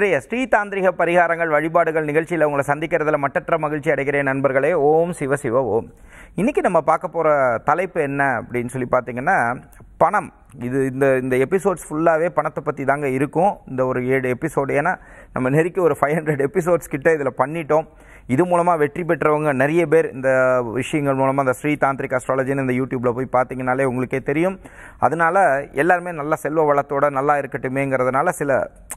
இன்றைய ஸ்ரீ தாந்திரிக பரிகாரங்கள் வழிபாடுகள் நிகழ்ச்சியில் உங்களை சந்திக்கிறதுல மட்டற்ற மகிழ்ச்சி அடைகிறேன் நண்பர்களே ஓம் சிவ சிவ ஓம் இன்றைக்கி நம்ம பார்க்க போகிற தலைப்பு என்ன அப்படின்னு சொல்லி பார்த்தீங்கன்னா பணம் இது இந்த இந்த எபிசோட்ஸ் ஃபுல்லாகவே பணத்தை பற்றி தாங்க இருக்கும் இந்த ஒரு ஏழு எபிசோடு ஏன்னா நம்ம நெருக்கி ஒரு ஃபைவ் ஹண்ட்ரட் எபிசோட்ஸ் கிட்டே இதில் பண்ணிட்டோம் இது மூலமாக வெற்றி பெற்றவங்க நிறைய பேர் இந்த விஷயங்கள் மூலமாக இந்த ஸ்ரீ தாந்திரிக் அஸ்ட்ராலஜின்னு இந்த யூடியூப்பில் போய் பார்த்தீங்கனாலே உங்களுக்கே தெரியும் அதனால் எல்லாருமே நல்ல செல்வ வளத்தோடு நல்லா இருக்கட்டுமேங்கிறதுனால சில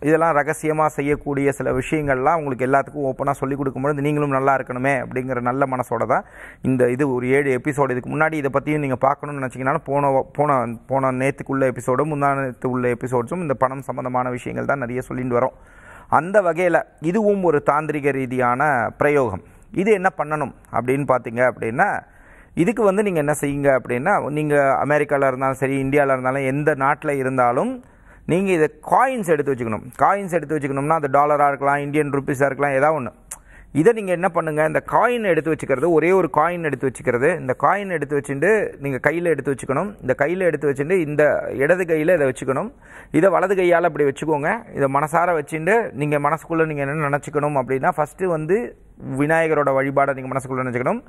இதெல்லாம் ரகசியமாக செய்யக்கூடிய சில விஷயங்கள்லாம் உங்களுக்கு எல்லாத்துக்கும் ஓப்பனாக சொல்லிக் கொடுக்கும்பொழுது நீங்களும் நல்லா இருக்கணுமே அப்படிங்கிற நல்ல மனசோட தான் இந்த இது ஒரு ஏழு எபிசோடு இதுக்கு முன்னாடி இதை பற்றியும் நீங்கள் பார்க்கணும்னு நினச்சிங்கனாலும் போன போன போன நேற்றுக்குள்ள எபிசோடும் முந்தா நேற்று உள்ள எபிசோட்ஸும் இந்த பணம் சம்மந்தமான விஷயங்கள் தான் நிறைய சொல்லிட்டு வரோம் அந்த வகையில் இதுவும் ஒரு தாந்திரிக ரீதியான பிரயோகம் இது என்ன பண்ணணும் அப்படின்னு பார்த்தீங்க அப்படின்னா இதுக்கு வந்து நீங்கள் என்ன செய்யுங்க அப்படின்னா நீங்கள் அமெரிக்காவில் இருந்தாலும் சரி இந்தியாவில் இருந்தாலும் எந்த நாட்டில் இருந்தாலும் நீங்கள் இதை காயின்ஸ் எடுத்து வச்சுக்கணும் காயின்ஸ் எடுத்து வச்சுக்கணும்னா அது டாலராக இருக்கலாம் இந்தியன் ருப்பீஸாக இருக்கலாம் ஏதாவது ஒன்று இதை நீங்கள் என்ன பண்ணுங்கள் இந்த காயின் எடுத்து வச்சுக்கிறது ஒரே ஒரு காயின் எடுத்து வச்சுக்கிறது இந்த காயின் எடுத்து வச்சுட்டு நீங்கள் கையில் எடுத்து வச்சுக்கணும் இந்த கையில் எடுத்து வச்சுட்டு இந்த இடது கையில் இதை வச்சுக்கணும் இதை வலது கையால் அப்படி வச்சுக்கோங்க இதை மனசார வச்சுட்டு நீங்கள் மனசுக்குள்ளே நீங்கள் என்ன நினச்சிக்கணும் அப்படின்னா ஃபஸ்ட்டு வந்து விநாயகரோட வழிபாடை நீங்கள் மனசுக்குள்ளே நினச்சிக்கணும்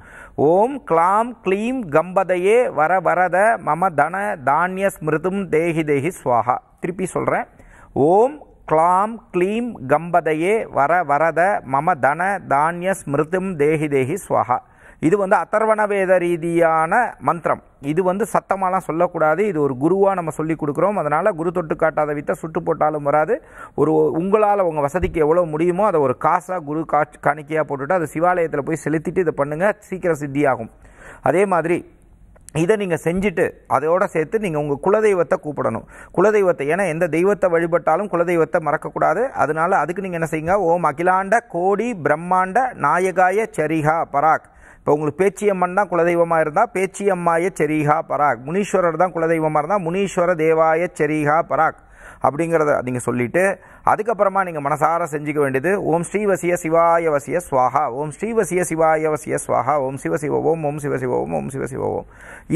ஓம் கிளாம் க்ளீம் கம்பதையே வர வரத மம தன தானிய ஸ்மிருதும் தேகி தேகி ஸ்வாகா திருப்பி சொல்கிறேன் ஓம் க்ளாம் க்ளீம் கம்பதையே வர வரத மம தன தானிய ஸ்மிருதும் தேகி தேகி ஸ்வஹா இது வந்து அதர்வண வேத ரீதியான மந்திரம் இது வந்து சத்தமாலாம் சொல்லக்கூடாது இது ஒரு குருவாக நம்ம சொல்லி கொடுக்குறோம் அதனால் குரு தொட்டு காட்டாத வித்தை சுட்டு போட்டாலும் வராது ஒரு உங்களால் உங்கள் வசதிக்கு எவ்வளோ முடியுமோ அதை ஒரு காசாக குரு காட்சி காணிக்கையாக போட்டுவிட்டு அதை சிவாலயத்தில் போய் செலுத்திட்டு இதை பண்ணுங்கள் சீக்கிரம் சித்தியாகும் அதே மாதிரி இதை நீங்கள் செஞ்சுட்டு அதோட சேர்த்து நீங்கள் உங்கள் குலதெய்வத்தை கூப்பிடணும் குலதெய்வத்தை ஏன்னா எந்த தெய்வத்தை வழிபட்டாலும் குலதெய்வத்தை மறக்கக்கூடாது அதனால அதுக்கு நீங்கள் என்ன செய்யுங்க ஓம் அகிலாண்ட கோடி பிரம்மாண்ட நாயகாய சரிகா பராக் இப்போ உங்களுக்கு பேச்சியம்மன் தான் குலதெய்வமாக இருந்தால் பேச்சியம்மாய செரிகா பராக் முனீஸ்வரர் தான் குலதெய்வமாக இருந்தால் முனீஸ்வர தேவாய செரிகா பராக் அப்படிங்கிறத நீங்கள் சொல்லிவிட்டு அதுக்கப்புறமா நீங்கள் மனசார செஞ்சுக்க வேண்டியது ஓம் ஸ்ரீவசிய சிவாய வசிய ஸ்வாஹா ஓம் ஸ்ரீவசிய சிவாய வசிய ஸ்வாஹா ஓம் சிவசிவ ஓம் ஓம் சிவசிவ ஓம் ஓம் சிவசிவ ஓம்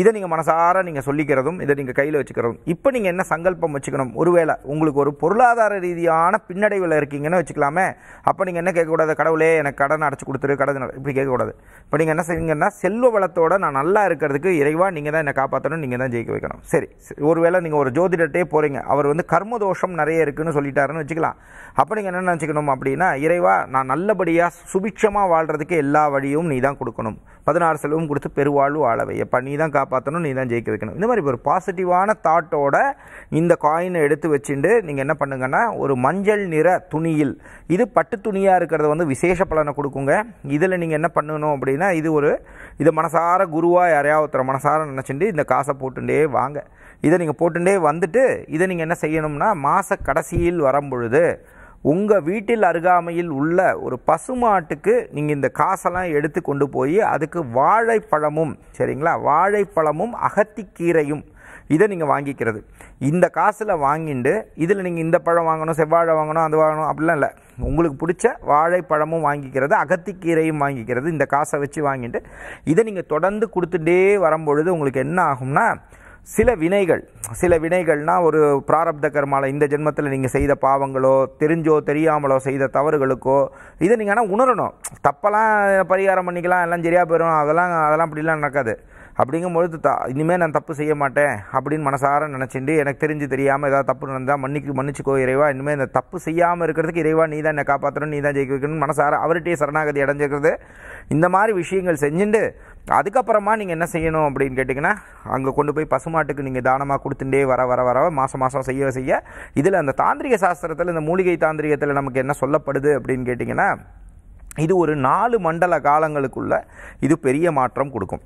இதை நீங்கள் மனசார நீங்கள் சொல்லிக்கிறதும் இதை நீங்கள் கையில் வச்சுக்கிறதும் இப்போ நீங்கள் என்ன சங்கல்பம் வச்சுக்கணும் ஒருவேளை உங்களுக்கு ஒரு பொருளாதார ரீதியான பின்னடைவில் இருக்கீங்கன்னு வச்சுக்கலாமே அப்போ நீங்கள் என்ன கேட்கக்கூடாது கடவுளே எனக்கு கடன் அடைச்சி கொடுத்துரு கடன் இப்படி கேட்கக்கூடாது இப்போ நீங்கள் என்ன செய்வீங்கன்னா செல்வ வளத்தோடு நான் நல்லா இருக்கிறதுக்கு இறைவா நீங்கள் தான் என்னை காப்பாற்றணும் நீங்கள் தான் ஜெயிக்க வைக்கணும் சரி ஒருவேளை நீங்கள் ஒரு ஜோதிடட்டே போகிறீங்க அவர் வந்து கர்மதோஷம் நிறைய இருக்குதுன்னு சொல்லிட்டாருன்னு வச்சுக்க நினச்சிக்கலாம் அப்போ நீங்கள் என்ன நினச்சிக்கணும் அப்படின்னா இறைவா நான் நல்லபடியாக சுபிட்சமாக வாழ்கிறதுக்கு எல்லா வழியும் நீ தான் கொடுக்கணும் பதினாறு செலவும் கொடுத்து பெருவாழ்வு ஆளவை எப்போ நீ தான் காப்பாற்றணும் நீ தான் ஜெயிக்க வைக்கணும் இந்த மாதிரி ஒரு பாசிட்டிவான தாட்டோட இந்த காயினை எடுத்து வச்சுட்டு நீங்கள் என்ன பண்ணுங்கன்னா ஒரு மஞ்சள் நிற துணியில் இது பட்டு துணியாக இருக்கிறது வந்து விசேஷ பலனை கொடுக்குங்க இதில் நீங்கள் என்ன பண்ணணும் அப்படின்னா இது ஒரு இது மனசார குருவாக யாரையா ஒருத்தர் மனசார நினச்சிட்டு இந்த காசை போட்டுட்டே வாங்க இதை நீங்கள் போட்டுட்டே வந்துட்டு இதை நீங்கள் என்ன செய்யணும்னா மாத கடைசியில் வரும்பொழுது உங்கள் வீட்டில் அருகாமையில் உள்ள ஒரு பசுமாட்டுக்கு நீங்கள் இந்த காசெல்லாம் எடுத்து கொண்டு போய் அதுக்கு வாழைப்பழமும் சரிங்களா வாழைப்பழமும் அகத்திக்கீரையும் இதை நீங்கள் வாங்கிக்கிறது இந்த காசில் வாங்கிட்டு இதில் நீங்கள் இந்த பழம் வாங்கணும் செவ்வாழை வாங்கணும் அது வாங்கணும் அப்படிலாம் இல்லை உங்களுக்கு பிடிச்ச வாழைப்பழமும் வாங்கிக்கிறது அகத்திக்கீரையும் வாங்கிக்கிறது இந்த காசை வச்சு வாங்கிட்டு இதை நீங்கள் தொடர்ந்து கொடுத்துட்டே வரும்பொழுது உங்களுக்கு என்ன ஆகும்னா சில வினைகள் சில வினைகள்னால் ஒரு பிராரப்த கர்மாவில் இந்த ஜென்மத்தில் நீங்கள் செய்த பாவங்களோ தெரிஞ்சோ தெரியாமலோ செய்த தவறுகளுக்கோ இதை நீங்கள் ஆனால் உணரணும் தப்பெல்லாம் பரிகாரம் பண்ணிக்கலாம் எல்லாம் சரியாக போயிடும் அதெல்லாம் அதெல்லாம் அப்படிலாம் நடக்காது அப்படிங்கும்பொழுது த இனிமேல் நான் தப்பு செய்ய மாட்டேன் அப்படின்னு மனசார நினச்சிட்டு எனக்கு தெரிஞ்சு தெரியாமல் ஏதாவது தப்பு நடந்தால் மன்னிக்கு மன்னிச்சுக்கோ இறைவா இனிமேல் இந்த தப்பு செய்யாமல் இருக்கிறதுக்கு இறைவா நீ தான் என்னை காப்பாற்றணும் நீ தான் ஜெயிக்க வைக்கணும்னு மனசார அவர்கிட்டயே சரணாகதி அடைஞ்சிருக்கிறது இந்த மாதிரி விஷயங்கள் செஞ்சுட்டு அதுக்கப்புறமா நீங்கள் என்ன செய்யணும் அப்படின்னு கேட்டிங்கன்னா அங்கே கொண்டு போய் பசுமாட்டுக்கு நீங்கள் தானமாக கொடுத்துட்டே வர வர வர மாதம் மாதம் செய்ய செய்ய இதில் அந்த தாந்திரிக சாஸ்திரத்தில் இந்த மூலிகை தாந்திரிகத்தில் நமக்கு என்ன சொல்லப்படுது அப்படின்னு கேட்டிங்கன்னா இது ஒரு நாலு மண்டல காலங்களுக்குள்ளே இது பெரிய மாற்றம் கொடுக்கும்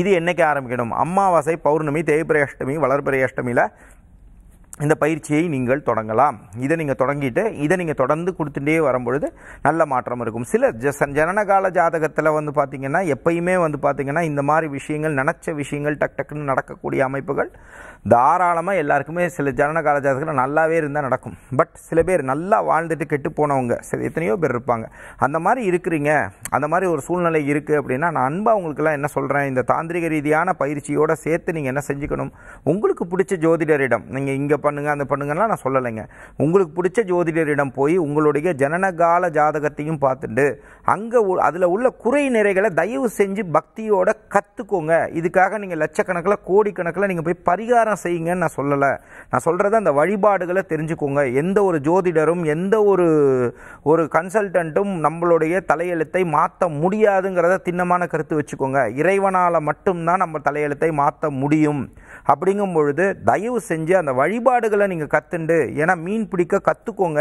இது என்றைக்கு ஆரம்பிக்கணும் அமாவாசை பௌர்ணமி தேய்பிரை அஷ்டமி வளர்பிரை அஷ்டமியில் இந்த பயிற்சியை நீங்கள் தொடங்கலாம் இதை நீங்கள் தொடங்கிட்டு இதை நீங்கள் தொடர்ந்து கொடுத்துட்டே வரும்பொழுது நல்ல மாற்றம் இருக்கும் சில ஜனனகால ஜாதகத்தில் வந்து பார்த்திங்கன்னா எப்பயுமே வந்து பார்த்திங்கன்னா இந்த மாதிரி விஷயங்கள் நினச்ச விஷயங்கள் டக் டக்குன்னு நடக்கக்கூடிய அமைப்புகள் தாராளமாக எல்லாருக்குமே சில ஜனனகால ஜாதகத்தில் நல்லாவே இருந்தால் நடக்கும் பட் சில பேர் நல்லா வாழ்ந்துட்டு கெட்டு போனவங்க சில எத்தனையோ பேர் இருப்பாங்க அந்த மாதிரி இருக்கிறீங்க அந்த மாதிரி ஒரு சூழ்நிலை இருக்குது அப்படின்னா நான் அன்பாக உங்களுக்குலாம் என்ன சொல்கிறேன் இந்த தாந்திரிக ரீதியான பயிற்சியோடு சேர்த்து நீங்கள் என்ன செஞ்சுக்கணும் உங்களுக்கு பிடிச்ச ஜோதிடரிடம் நீங்கள் இங்கே பண்ணுங்க அந்த பண்ணுங்கன்னா நான் சொல்லலைங்க உங்களுக்கு பிடிச்ச ஜோதிடரிடம் போய் உங்களுடைய ஜனனகால ஜாதகத்தையும் பார்த்துட்டு அங்கே அதில் உள்ள குறை நிறைகளை தயவு செஞ்சு பக்தியோட கற்றுக்கோங்க இதுக்காக நீங்கள் லட்சக்கணக்கில் கோடிக்கணக்கில் நீங்கள் போய் பரிகாரம் செய்யுங்கன்னு நான் சொல்லலை நான் சொல்கிறது அந்த வழிபாடுகளை தெரிஞ்சுக்கோங்க எந்த ஒரு ஜோதிடரும் எந்த ஒரு ஒரு கன்சல்டண்ட்டும் நம்மளுடைய தலையெழுத்தை மாற்ற முடியாதுங்கிறத திண்ணமான கருத்து வச்சுக்கோங்க இறைவனால் மட்டும்தான் நம்ம தலையெழுத்தை மாற்ற முடியும் அப்படிங்கும் பொழுது தயவு செஞ்சு அந்த வழிபாடுகளை நீங்கள் கத்துண்டு ஏன்னா மீன் பிடிக்க கற்றுக்கோங்க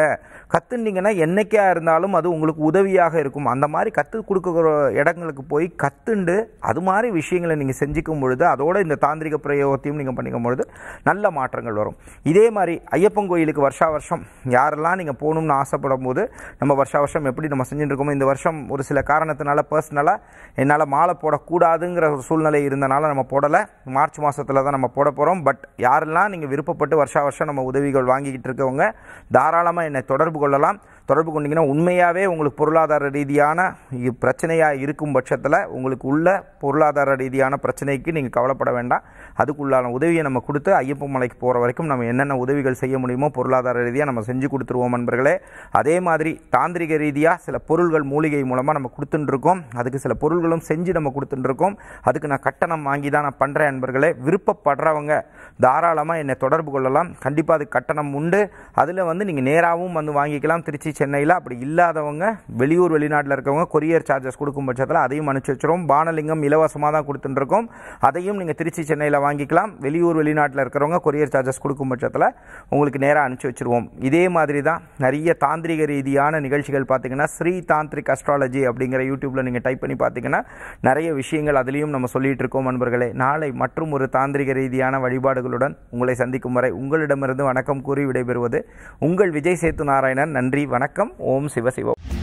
கத்துண்டிங்கன்னா என்னைக்கா இருந்தாலும் அது உங்களுக்கு உதவியாக இருக்கும் அந்த மாதிரி கற்றுக் கொடுக்குற இடங்களுக்கு போய் கற்றுண்டு அது மாதிரி விஷயங்களை நீங்கள் செஞ்சுக்கும் பொழுது அதோட இந்த தாந்திரிக பிரயோகத்தையும் நீங்கள் பண்ணிக்கும் பொழுது நல்ல மாற்றங்கள் வரும் இதே மாதிரி ஐயப்பன் கோயிலுக்கு வருஷா வருஷம் யாரெல்லாம் நீங்கள் போகணும்னு ஆசைப்படும் போது நம்ம வருஷா வருஷம் எப்படி நம்ம செஞ்சுட்டு இருக்கோமோ இந்த வருஷம் ஒரு சில காரணத்தினால பர்சனலாக என்னால் மாலை போடக்கூடாதுங்கிற ஒரு சூழ்நிலை இருந்தனால நம்ம போடலை மார்ச் மாதத்தில் தான் நம்ம போட போகிறோம் பட் யாரெல்லாம் நீங்கள் விருப்பப்பட்டு வருஷா வருஷம் நம்ம உதவிகள் வாங்கிக்கிட்டு இருக்கவங்க தாராளமாக என்னை தொடர்பு கொள்ளலாம் தொடர்பு கொண்டீங்கன்னா உண்மையாகவே உங்களுக்கு பொருளாதார ரீதியான பிரச்சனையாக இருக்கும் பட்சத்தில் உங்களுக்கு உள்ள பொருளாதார ரீதியான பிரச்சனைக்கு நீங்கள் கவலைப்பட வேண்டாம் அதுக்குள்ளான உதவியை நம்ம கொடுத்து ஐயப்ப மலைக்கு போகிற வரைக்கும் நம்ம என்னென்ன உதவிகள் செய்ய முடியுமோ பொருளாதார ரீதியாக நம்ம செஞ்சு கொடுத்துருவோம் நண்பர்களே அதே மாதிரி தாந்திரிக ரீதியாக சில பொருள்கள் மூலிகை மூலமாக நம்ம கொடுத்துட்டுருக்கோம் அதுக்கு சில பொருள்களும் செஞ்சு நம்ம கொடுத்துட்டுருக்கோம் அதுக்கு நான் கட்டணம் வாங்கி தான் நான் பண்ணுறேன் நண்பர்களே விருப்பப்படுறவங்க தாராளமாக என்னை தொடர்பு கொள்ளலாம் கண்டிப்பாக அது கட்டணம் உண்டு அதில் வந்து நீங்கள் நேராகவும் வந்து வாங்கிக்கலாம் திருச்சி சென்னையில் அப்படி இல்லாதவங்க வெளியூர் வெளிநாட்டில் இருக்கவங்க கொரியர் சார்ஜஸ் கொடுக்கும் பட்சத்தில் அதையும் அனுப்பிச்சி வச்சிரும் பானலிங்கம் இலவசமாக தான் கொடுத்துட்டுருக்கோம் அதையும் நீங்கள் திருச்சி சென்னையில் வாங்க வாங்கிக்கலாம் வெளியூர் வெளிநாட்டில் இருக்கிறவங்க கொரியர் சார்ஜஸ் கொடுக்கும் பட்சத்தில் உங்களுக்கு நேராக அனுப்பிச்சி வச்சுருவோம் இதே மாதிரி தான் நிறைய தாந்திரிக ரீதியான நிகழ்ச்சிகள் பார்த்தீங்கன்னா ஸ்ரீ தாந்திரிக் அஸ்ட்ராலஜி அப்படிங்கிற யூடியூப்பில் நீங்கள் டைப் பண்ணி பார்த்தீங்கன்னா நிறைய விஷயங்கள் அதுலேயும் நம்ம சொல்லிகிட்டு இருக்கோம் நண்பர்களே நாளை மற்றும் ஒரு தாந்திரிக ரீதியான வழிபாடுகளுடன் உங்களை சந்திக்கும் வரை உங்களிடமிருந்து வணக்கம் கூறி விடைபெறுவது உங்கள் விஜய் சேத்து நாராயணன் நன்றி வணக்கம் ஓம் சிவசிவம்